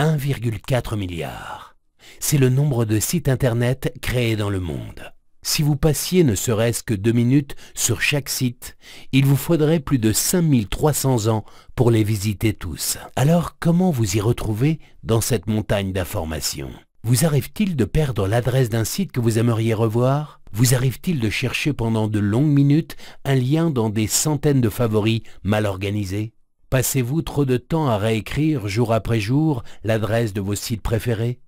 1,4 milliard. C'est le nombre de sites Internet créés dans le monde. Si vous passiez ne serait-ce que deux minutes sur chaque site, il vous faudrait plus de 5300 ans pour les visiter tous. Alors comment vous y retrouver dans cette montagne d'informations Vous arrive-t-il de perdre l'adresse d'un site que vous aimeriez revoir Vous arrive-t-il de chercher pendant de longues minutes un lien dans des centaines de favoris mal organisés Passez-vous trop de temps à réécrire jour après jour l'adresse de vos sites préférés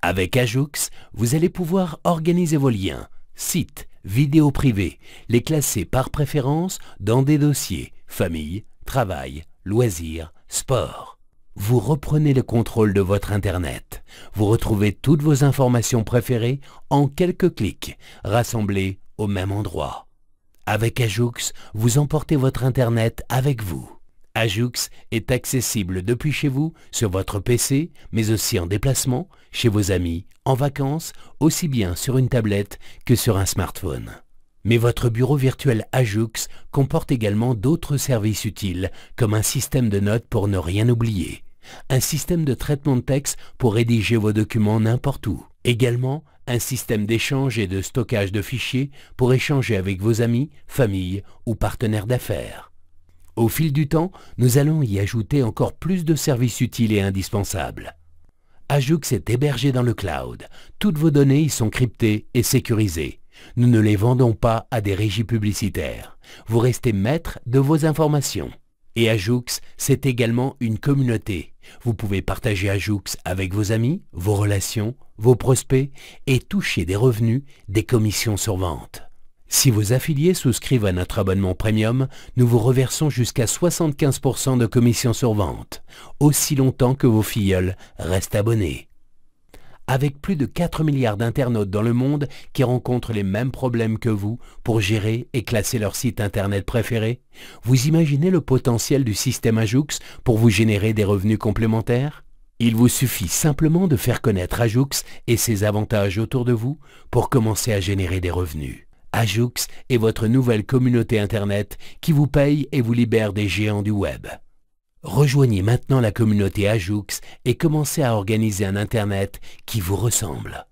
Avec Ajoux, vous allez pouvoir organiser vos liens, sites, vidéos privées, les classer par préférence dans des dossiers famille, travail, loisirs, sport. Vous reprenez le contrôle de votre Internet. Vous retrouvez toutes vos informations préférées en quelques clics, rassemblées au même endroit. Avec Ajoux, vous emportez votre Internet avec vous. Ajoux est accessible depuis chez vous, sur votre PC, mais aussi en déplacement, chez vos amis, en vacances, aussi bien sur une tablette que sur un smartphone. Mais votre bureau virtuel Ajoux comporte également d'autres services utiles, comme un système de notes pour ne rien oublier, un système de traitement de texte pour rédiger vos documents n'importe où, également un système d'échange et de stockage de fichiers pour échanger avec vos amis, famille ou partenaires d'affaires au fil du temps, nous allons y ajouter encore plus de services utiles et indispensables. Ajoux est hébergé dans le cloud. Toutes vos données y sont cryptées et sécurisées. Nous ne les vendons pas à des régies publicitaires. Vous restez maître de vos informations. Et Ajoux, c'est également une communauté. Vous pouvez partager Ajoux avec vos amis, vos relations, vos prospects et toucher des revenus, des commissions sur vente. Si vos affiliés souscrivent à notre abonnement premium, nous vous reversons jusqu'à 75% de commission sur vente, aussi longtemps que vos filleuls restent abonnés. Avec plus de 4 milliards d'internautes dans le monde qui rencontrent les mêmes problèmes que vous pour gérer et classer leur site internet préféré, vous imaginez le potentiel du système Ajoux pour vous générer des revenus complémentaires il vous suffit simplement de faire connaître Ajoux et ses avantages autour de vous pour commencer à générer des revenus. Ajoux est votre nouvelle communauté Internet qui vous paye et vous libère des géants du web. Rejoignez maintenant la communauté Ajoux et commencez à organiser un Internet qui vous ressemble.